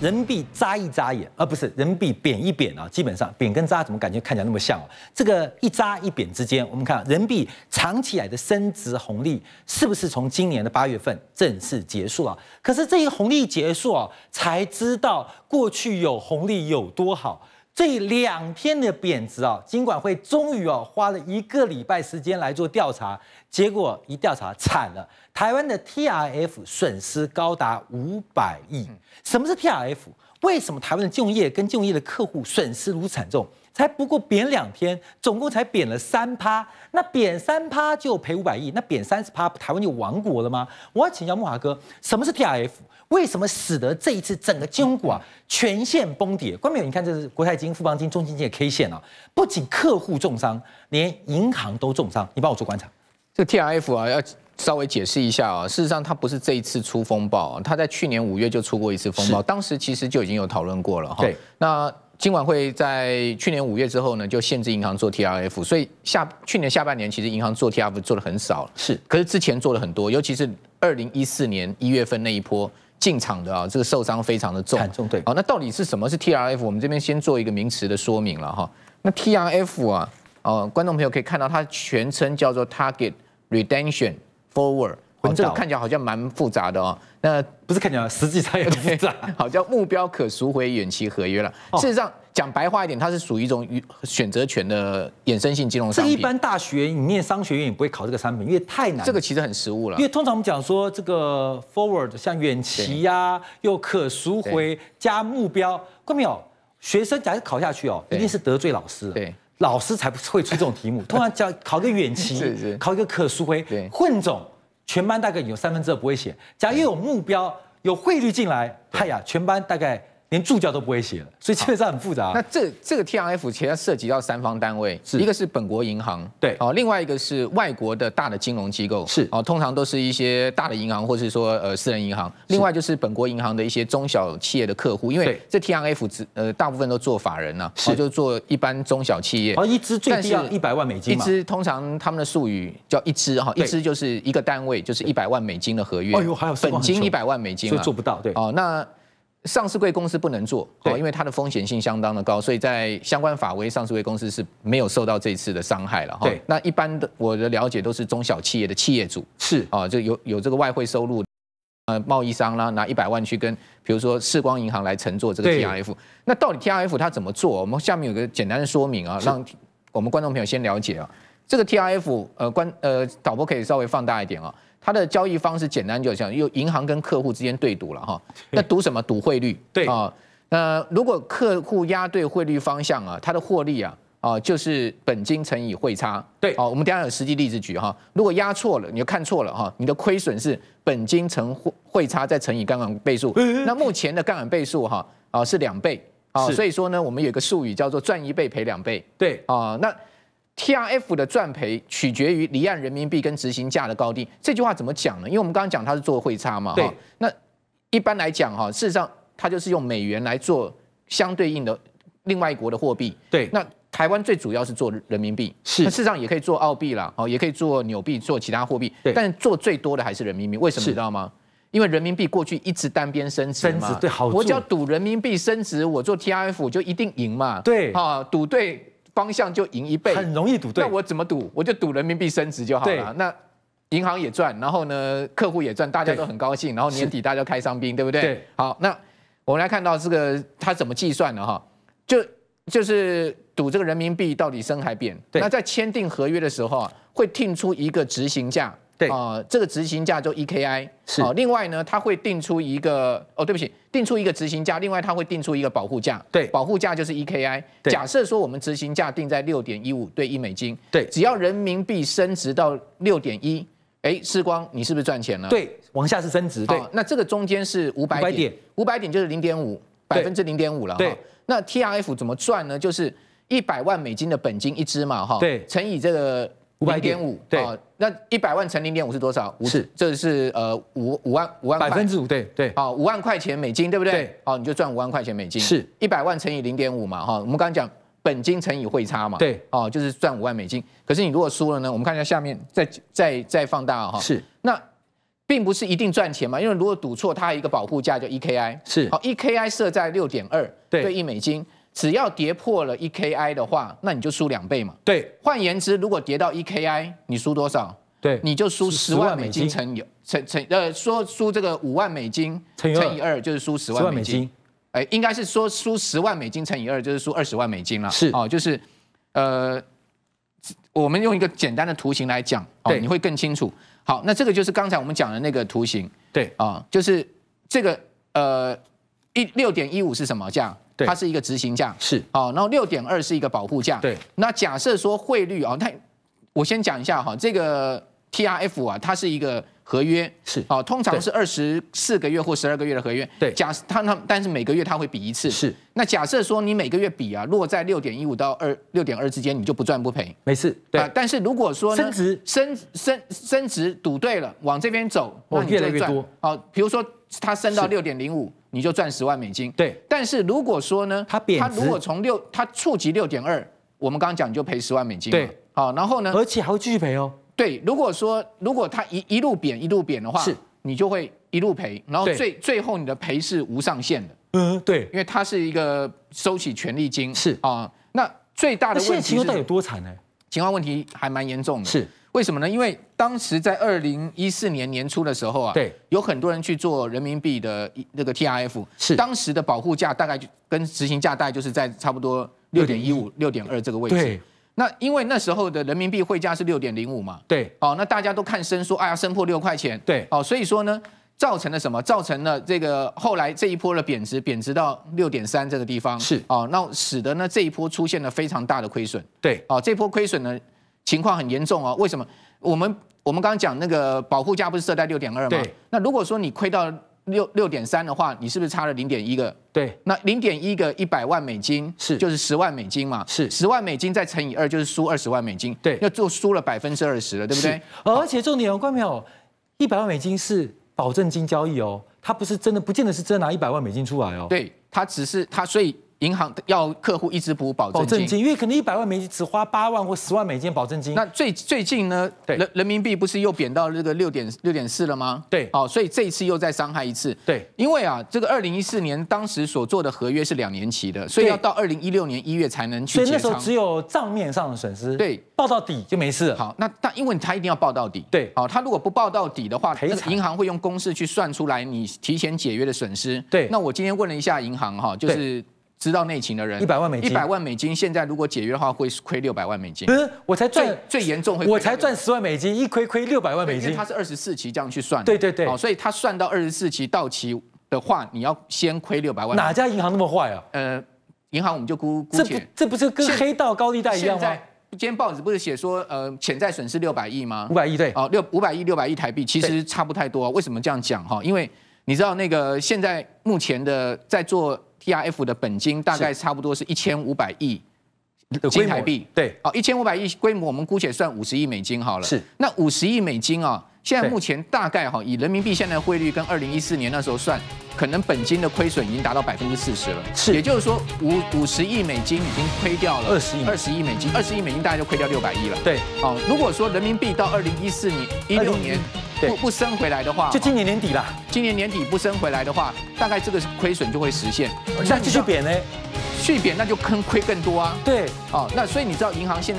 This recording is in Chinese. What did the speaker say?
人民币扎一扎眼，啊、不是人民币贬一贬啊，基本上贬跟扎怎么感觉看起来那么像啊？这个一扎一贬之间，我们看人民币长起来的升值红利是不是从今年的八月份正式结束了？可是这一红利结束啊，才知道过去有红利有多好。这两天的贬值啊，尽管会终于啊花了一个礼拜时间来做调查。结果一调查惨了，台湾的 T R F 损失高达五百亿。什么是 T R F？为什么台湾的金融业跟金融业的客户损失如此惨重？才不过贬两天，总共才贬了三趴，那贬三趴就赔五百亿，那贬三十趴，台湾就亡国了吗？我要请教木华哥，什么是 T R F？为什么使得这一次整个金融股啊全线崩跌？关美友，你看这是国泰金、富邦金、中金金的 K 线啊，不仅客户重伤，连银行都重伤。你帮我做观察。这个 TRF 啊，要稍微解释一下啊。事实上，它不是这一次出风暴，它在去年五月就出过一次风暴。当时其实就已经有讨论过了哈。对。那今管会在去年五月之后呢，就限制银行做 TRF，所以下去年下半年其实银行做 TRF 做的很少。是。可是之前做了很多，尤其是二零一四年一月份那一波进场的啊，这个受伤非常的重。惨重对。好，那到底是什么是 TRF？我们这边先做一个名词的说明了哈。那 TRF 啊，呃，观众朋友可以看到它全称叫做 Target。Redemption forward，这个看起来好像蛮复杂的哦。那不是看起来，实际上有点复杂。好像目标可赎回远期合约了。事实上，讲白话一点，它是属于一种选择权的衍生性金融商品。这一般大学你念商学院也不会考这个产品，因为太难。这个其实很实务了。因为通常我们讲说这个 forward，像远期呀，又可赎回加目标，有没有？学生假如考下去哦，一定是得罪老师。对。老师才不会出这种题目，通常叫考个远期，考一个可赎回，混种，全班大概有三分之二不会写。假如有目标，有汇率进来，嗨呀，全班大概。连助教都不会写，所以基本上很复杂。那这这个 T R F 其实涉及到三方单位，是一个是本国银行，对哦，另外一个是外国的大的金融机构，是哦，通常都是一些大的银行，或是说呃私人银行。另外就是本国银行的一些中小企业的客户，因为这 T R F 只呃大部分都做法人呢，是就做一般中小企业。哦，一支最低一百万美金，一支通常他们的术语叫一支哈，一支就是一个单位，就是一百万美金的合约。哦呦，还有本金一百万美金，所以做不到对哦那。上市贵公司不能做，因为它的风险性相当的高，所以在相关法规，上市贵公司是没有受到这次的伤害了哈。对。那一般的我的了解都是中小企业的企业主，是啊，就有有这个外汇收入，呃，贸易商啦，拿一百万去跟比如说世光银行来乘坐这个 T R F。那到底 T R F 它怎么做？我们下面有个简单的说明啊，让我们观众朋友先了解啊。这个 T R F，呃，观呃导播可以稍微放大一点啊。它的交易方式简单，就像有银行跟客户之间对赌了哈。那赌什么？赌汇率。对啊。那如果客户押对汇率方向啊，它的获利啊啊就是本金乘以汇差。对啊。我们等下有实际例子举哈。如果押错了，你就看错了哈。你的亏损是本金乘汇汇差再乘以杠杆倍数。那目前的杠杆倍数哈啊是两倍啊。所以说呢，我们有个术语叫做赚一倍赔两倍。对啊。那。T R F 的赚赔取决于离岸人民币跟执行价的高低，这句话怎么讲呢？因为我们刚刚讲它是做汇差嘛，对。那一般来讲哈，事实上它就是用美元来做相对应的另外一国的货币。对。那台湾最主要是做人民币，是。事实上也可以做澳币啦，哦，也可以做纽币，做其他货币。对。但做最多的还是人民币，为什么知道吗？因为人民币过去一直单边升值，升值对好。我要赌人民币升值，我做 T R F 就一定赢嘛。对。啊，赌对。方向就赢一倍，很容易赌对。那我怎么赌？我就赌人民币升值就好了。那银行也赚，然后呢，客户也赚，大家都很高兴。然后年底大家开商兵，对不对？对。好，那我们来看到这个它怎么计算的哈？就就是赌这个人民币到底升还贬。对。那在签订合约的时候啊，会定出一个执行价。对啊，这个执行价就 EKI 是啊，另外呢，它会定出一个哦，对不起，定出一个执行价，另外它会定出一个保护价。对，保护价就是 EKI。假设说我们执行价定在六点一五对一美金，对，只要人民币升值到六点一，哎，时光你是不是赚钱了？对，往下是升值，对，那这个中间是五百点，五百点就是零点五百分之零点五了哈。对，那 T R F 怎么赚呢？就是一百万美金的本金一支嘛哈，对，乘以这个。五点五，对，那一百万乘零点五是多少？是，这是呃五五万五万，百分之五，对对，好，五万块钱美金，对不对？好，你就赚五万块钱美金，是，一百万乘以零点五嘛，哈，我们刚刚讲本金乘以汇差嘛，对，哦，就是赚五万美金。可是你如果输了呢？我们看一下下面，再再再放大哈，是，那并不是一定赚钱嘛，因为如果赌错，它一个保护价叫 EKI，是，好，EKI 设在六点二对一美金。只要跌破了 EKI 的话，那你就输两倍嘛。对，换言之，如果跌到 EKI，你输多少？对，你就输十万美金乘以乘乘呃，说输这个五万美金乘以二，就是输十万美金。哎，应该是说输十万美金乘以二，就是输二十万美金了。是哦，就是呃，我们用一个简单的图形来讲，哦，你会更清楚。好，那这个就是刚才我们讲的那个图形。对啊，就是这个呃，一六点一五是什么？价？它是一个执行价，是好，然后六点二是一个保护价，对。那假设说汇率啊，它我先讲一下哈，这个 T R F 啊，它是一个合约，是好，通常是二十四个月或十二个月的合约，对。假它它但是每个月它会比一次，是。那假设说你每个月比啊，落在六点一五到二六点二之间，你就不赚不赔，没事，对。但是如果说升值，升升升值赌对了，往这边走，那你就赚。多，好，比如说它升到六点零五。你就赚十万美金，对。但是如果说呢，它它如果从六，它触及六点二，我们刚刚讲就赔十万美金嘛，对。好，然后呢，而且还会继续赔哦。对，如果说如果它一一路贬一路贬的话，是，你就会一路赔，然后最最后你的赔是无上限的。嗯，对，因为它是一个收取权利金是啊，那最大的问题情况有多惨呢？情况问题还蛮严重的。是。为什么呢？因为当时在二零一四年年初的时候啊，对，有很多人去做人民币的那个 T R F，是当时的保护价大概就跟执行价概就是在差不多六点一五、六点二这个位置。对，那因为那时候的人民币汇价是六点零五嘛，对，哦，那大家都看升，说哎呀，升破六块钱，对，哦，所以说呢，造成了什么？造成了这个后来这一波的贬值，贬值到六点三这个地方，是，哦，那使得呢这一波出现了非常大的亏损，对，哦，这波亏损呢。情况很严重哦，为什么？我们我们刚刚讲那个保护价不是设在六点二吗？那如果说你亏到六六点三的话，你是不是差了零点一个？对。那零点一个一百万美金是就是十万美金嘛？是。十万美金再乘以二就是输二十万美金。对。要就输了百分之二十了，对不对？而且重点，观关朋友，一百万美金是保证金交易哦，它不是真的，不见得是真拿一百万美金出来哦。对。他只是他所以。银行要客户一直补保证金，因为可能一百万美金只花八万或十万美金保证金。那最最近呢？人人民币不是又贬到这个六点六点四了吗？对，哦，所以这一次又再伤害一次。对，因为啊，这个二零一四年当时所做的合约是两年期的，所以要到二零一六年一月才能去。所以那时候只有账面上的损失。对，报到底就没事。好，那但因为他一定要报到底。对，好，他如果不报到底的话，银行会用公式去算出来你提前解约的损失。对，那我今天问了一下银行哈，就是。知道内情的人，一百万美金，一百万美金，现在如果解约的话，会亏六百万美金。不是，我才赚最严重会，我才赚十万美金，一亏亏六百万美金。他是二十四期这样去算，对对对。哦，所以他算到二十四期到期的话，你要先亏六百万。哪家银行那么坏啊？呃，银行我们就估估计，这不是跟黑道高利贷一样吗？今天报纸不是写说，呃，潜在损失六百亿吗？五百亿对，哦，六五百亿六百亿台币，其实差不太多。为什么这样讲哈？因为你知道那个现在目前的在做。e r f 的本金大概差不多是一千五百亿金台币，对，好，一千五百亿规模，我们姑且算五十亿美金好了。是，那五十亿美金啊。现在目前大概哈以人民币现在的汇率跟二零一四年那时候算，可能本金的亏损已经达到百分之四十了。是，也就是说五五十亿美金已经亏掉了。二十亿，二十亿美金，二十亿美金大概就亏掉六百亿了。对，哦，如果说人民币到二零一四年一六年不不升回来的话，就今年年底了。今年年底不升回来的话，大概这个亏损就会实现。那继续贬呢？续贬那就坑亏更多啊。对，哦，那所以你知道银行现在。